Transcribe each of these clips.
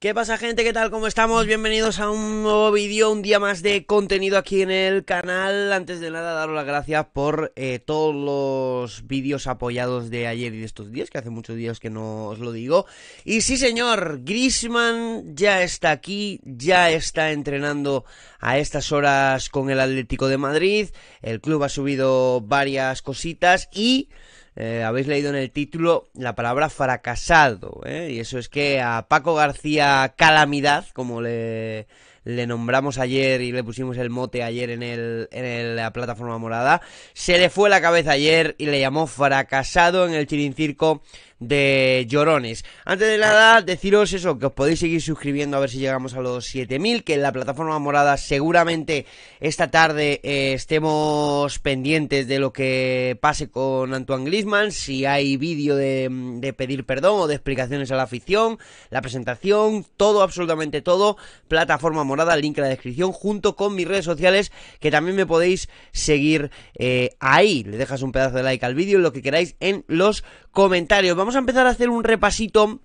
¿Qué pasa gente? ¿Qué tal? ¿Cómo estamos? Bienvenidos a un nuevo vídeo, un día más de contenido aquí en el canal. Antes de nada, daros las gracias por eh, todos los vídeos apoyados de ayer y de estos días, que hace muchos días que no os lo digo. Y sí señor, Grisman ya está aquí, ya está entrenando a estas horas con el Atlético de Madrid. El club ha subido varias cositas y... Eh, habéis leído en el título la palabra fracasado, ¿eh? y eso es que a Paco García Calamidad, como le, le nombramos ayer y le pusimos el mote ayer en, el, en la plataforma morada, se le fue la cabeza ayer y le llamó fracasado en el Chirincirco de llorones. Antes de nada, ah. deciros eso, que os podéis seguir suscribiendo a ver si llegamos a los 7000, que en la plataforma morada seguramente esta tarde eh, estemos pendientes de lo que pase con Antoine Griezmann, si hay vídeo de, pedir perdón o de explicaciones a la afición, la presentación, todo, absolutamente todo, plataforma morada, link en la descripción, junto con mis redes sociales, que también me podéis seguir eh, ahí. Le dejas un pedazo de like al vídeo, lo que queráis en los comentarios. Vamos vamos a empezar a hacer un repasito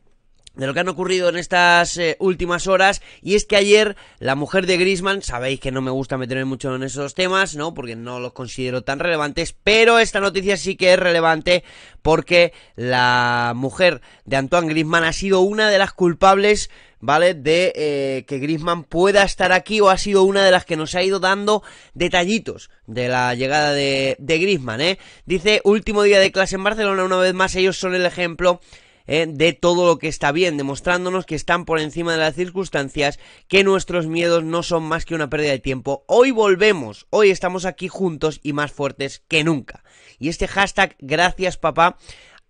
de lo que han ocurrido en estas eh, últimas horas y es que ayer la mujer de Griezmann, sabéis que no me gusta meterme mucho en esos temas, ¿no? Porque no los considero tan relevantes, pero esta noticia sí que es relevante porque la mujer de Antoine Griezmann ha sido una de las culpables ¿vale? De eh, que Grisman pueda estar aquí o ha sido una de las que nos ha ido dando detallitos de la llegada de, de Grisman, ¿eh? Dice, último día de clase en Barcelona, una vez más ellos son el ejemplo. ¿eh? de todo lo que está bien, demostrándonos que están por encima de las circunstancias, que nuestros miedos no son más que una pérdida de tiempo. Hoy volvemos, hoy estamos aquí juntos y más fuertes que nunca. Y este hashtag, gracias papá,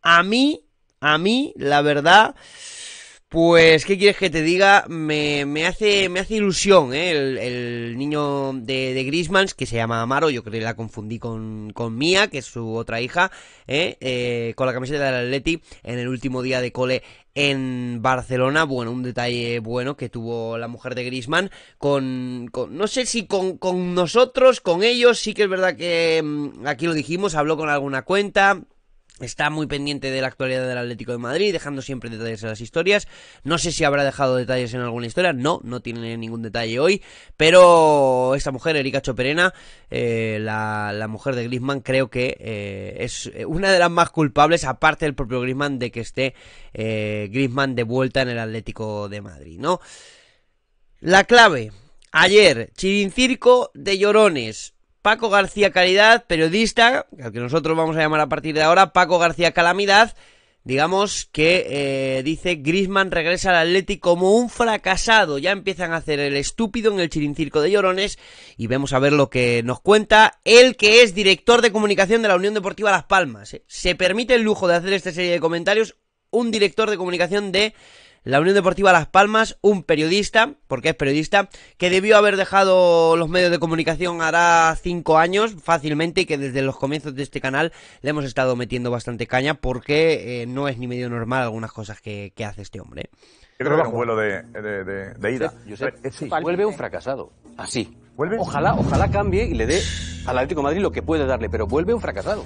a mí, a mí, la verdad, pues, ¿qué quieres que te diga? Me, me hace, me hace ilusión, ¿eh? el, niño de, de que se llama Amaro, yo creo que la confundí con, con Mía, que es su otra hija, ¿eh? ¿eh? con la camiseta del Atleti en el último día de cole en Barcelona. Bueno, un detalle bueno que tuvo la mujer de Grisman con, con, no sé si con, con nosotros, con ellos, sí que es verdad que mm, aquí lo dijimos, habló con alguna cuenta Está muy pendiente de la actualidad del Atlético de Madrid, dejando siempre detalles en las historias. No sé si habrá dejado detalles en alguna historia, no, no tiene ningún detalle hoy. Pero esta mujer, Erika Choperena, eh, la, mujer de Griezmann, creo que eh, es una de las más culpables, aparte del propio Griezmann, de que esté eh, Griezmann de vuelta en el Atlético de Madrid, ¿no? La clave, ayer, Chirincirco de Llorones, Paco García Calidad, periodista, al que nosotros vamos a llamar a partir de ahora Paco García Calamidad, digamos que eh, dice Grisman regresa al Atlético como un fracasado. Ya empiezan a hacer el estúpido en el chirincirco de llorones y vemos a ver lo que nos cuenta el que es director de comunicación de la Unión Deportiva Las Palmas. ¿eh? Se permite el lujo de hacer esta serie de comentarios un director de comunicación de la Unión Deportiva Las Palmas, un periodista, porque es periodista, que debió haber dejado los medios de comunicación hará cinco años fácilmente y que desde los comienzos de este canal le hemos estado metiendo bastante caña porque eh, no es ni medio normal algunas cosas que, hace este hombre. Yo creo que es un vuelo de, ida. Vuelve un fracasado, así. Ojalá, ojalá cambie y le dé al Atlético Madrid lo que puede darle, pero vuelve un fracasado.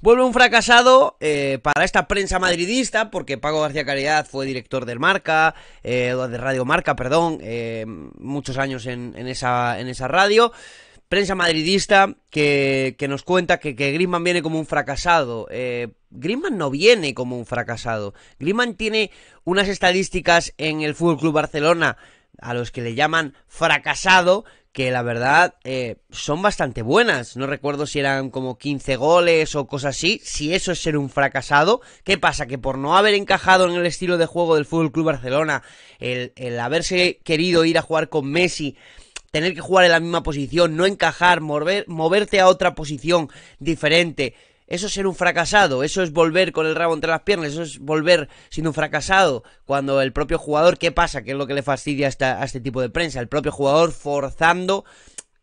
Vuelve un fracasado eh, para esta prensa madridista, porque Paco García Caridad fue director del Marca, eh, de Radio Marca, perdón, eh, muchos años en, en, esa, en esa radio prensa madridista que, nos cuenta que, que viene como un fracasado. Eh, no viene como un fracasado. Griezmann tiene unas estadísticas en el Fútbol Club Barcelona a los que le llaman fracasado que la verdad eh, son bastante buenas. No recuerdo si eran como 15 goles o cosas así. Si eso es ser un fracasado, ¿qué pasa? Que por no haber encajado en el estilo de juego del Fútbol Club Barcelona, el, el haberse querido ir a jugar con Messi tener que jugar en la misma posición, no encajar, mover, moverte a otra posición diferente, eso es ser un fracasado, eso es volver con el rabo entre las piernas, eso es volver siendo un fracasado. Cuando el propio jugador, ¿qué pasa? ¿Qué es lo que le fastidia a este tipo de prensa? El propio jugador forzando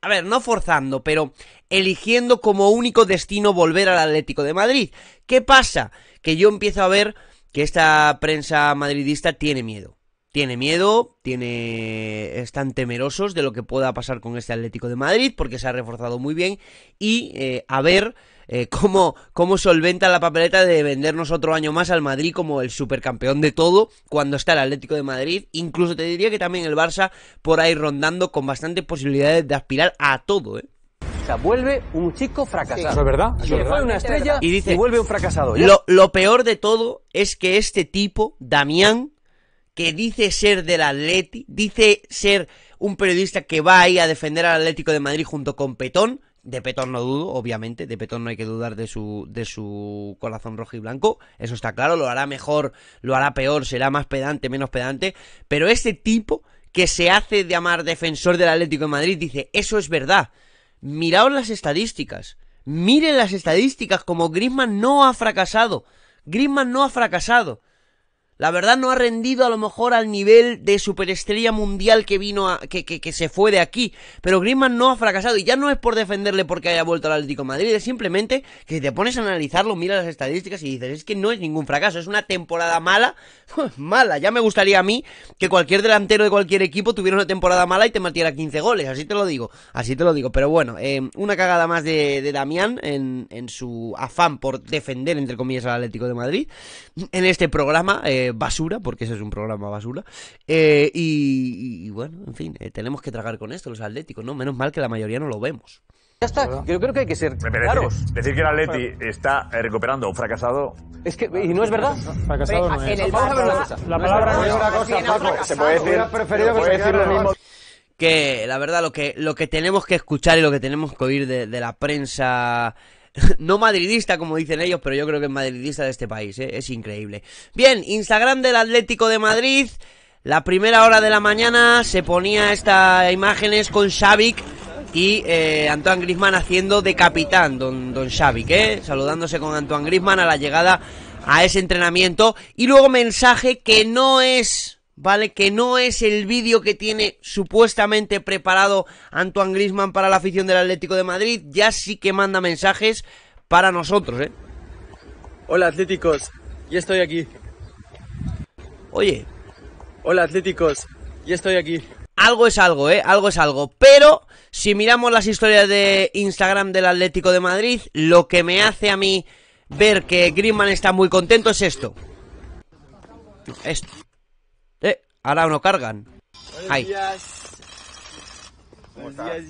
a ver, no forzando, pero eligiendo como único destino volver al Atlético de Madrid. ¿Qué pasa? Que yo empiezo a ver que esta prensa madridista tiene miedo. Tiene miedo, tiene están temerosos de lo que pueda pasar con este Atlético de Madrid porque se ha reforzado muy bien y eh, a ver eh, cómo, solventa la papeleta de vendernos otro año más al Madrid como el supercampeón de todo cuando está el Atlético de Madrid. Incluso te diría que también el Barça por ahí rondando con bastantes posibilidades de aspirar a todo, ¿eh? O sea, vuelve un chico fracasado. Eso es verdad. y fue una estrella y, dice, vuelve un fracasado. Lo, peor de todo es que este tipo, Damián, que dice ser del Atlético dice ser un periodista que va ahí a defender al Atlético de Madrid junto con Petón, de Petón no dudo, obviamente. De Petón no hay que dudar de su, de su corazón rojo y blanco. Eso está claro. Lo hará mejor, lo hará peor, será más pedante, menos pedante. Pero este tipo que se hace llamar defensor del Atlético de Madrid dice, eso es verdad. Miraos las estadísticas. Miren las estadísticas como Griezmann no ha fracasado. Griezmann no ha fracasado. La verdad no ha rendido a lo mejor al nivel de superestrella mundial que vino a, que, se fue de aquí. Pero Griezmann no ha fracasado. Y ya no es por defenderle porque haya vuelto al Atlético de Madrid. Es simplemente que te pones a analizarlo, miras las estadísticas y dices, es que no es ningún fracaso. Es una temporada mala. Pues mala. Ya me gustaría a mí que cualquier delantero de cualquier equipo tuviera una temporada mala y te metiera 15 goles. Así te lo digo. Así te lo digo. Pero bueno, eh, una cagada más de, Damián en, su afán por defender, entre comillas, al Atlético de Madrid. En este programa. Eh, basura, porque ese es un programa basura. Eh, y, bueno, en fin, eh, tenemos que tragar con esto los atléticos, ¿no? Menos mal que la mayoría no lo vemos. Ya está, yo creo que hay que ser claros. Decir, que el Atleti está recuperando un fracasado... Es que, y no es verdad. Fracasado no es. La palabra es una cosa, Paco. Se puede decir, que que la verdad lo que, lo que tenemos que escuchar y lo que tenemos que oír de la prensa no madridista como dicen ellos, pero yo creo que es madridista de este país, ¿eh? es increíble. Bien, Instagram del Atlético de Madrid. La primera hora de la mañana se ponía estas imágenes con Xavi y eh, Antoine Grisman haciendo de capitán, don, don ¿eh? saludándose con Antoine Grisman a la llegada a ese entrenamiento. Y luego mensaje que no es ¿vale? Que no es el vídeo que tiene supuestamente preparado Antoine Grisman para la afición del Atlético de Madrid, ya sí que manda mensajes para nosotros, ¿eh? Hola Atléticos, ya estoy aquí. Oye. Hola Atléticos, ya estoy aquí. Algo es algo, ¿eh? Algo es algo. Pero si miramos las historias de Instagram del Atlético de Madrid, lo que me hace a mí ver que Griezmann está muy contento es esto. Esto. Ahora no cargan. Buenos días. Buenos días,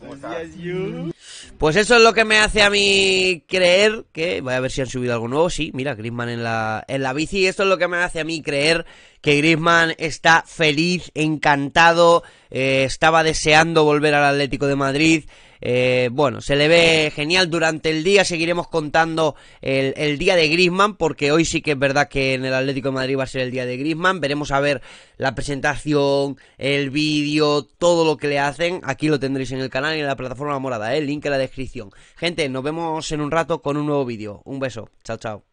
Buenos días. Buenos Pues eso es lo que me hace a mí creer que. Voy a ver si han subido algo nuevo. Sí, mira, Grisman en la, en la bici. Esto es lo que me hace a mí creer que Grisman está feliz, encantado. Eh, estaba deseando volver al Atlético de Madrid. Eh, bueno, se le ve genial durante el día. Seguiremos contando el, día de Grisman, porque hoy sí que es verdad que en el Atlético de Madrid va a ser el día de Grisman. Veremos a ver la presentación, el vídeo, todo lo que le hacen. Aquí lo tendréis en el canal y en la plataforma morada, el ¿eh? link en la descripción. Gente, nos vemos en un rato con un nuevo vídeo. Un beso. Chao, chao.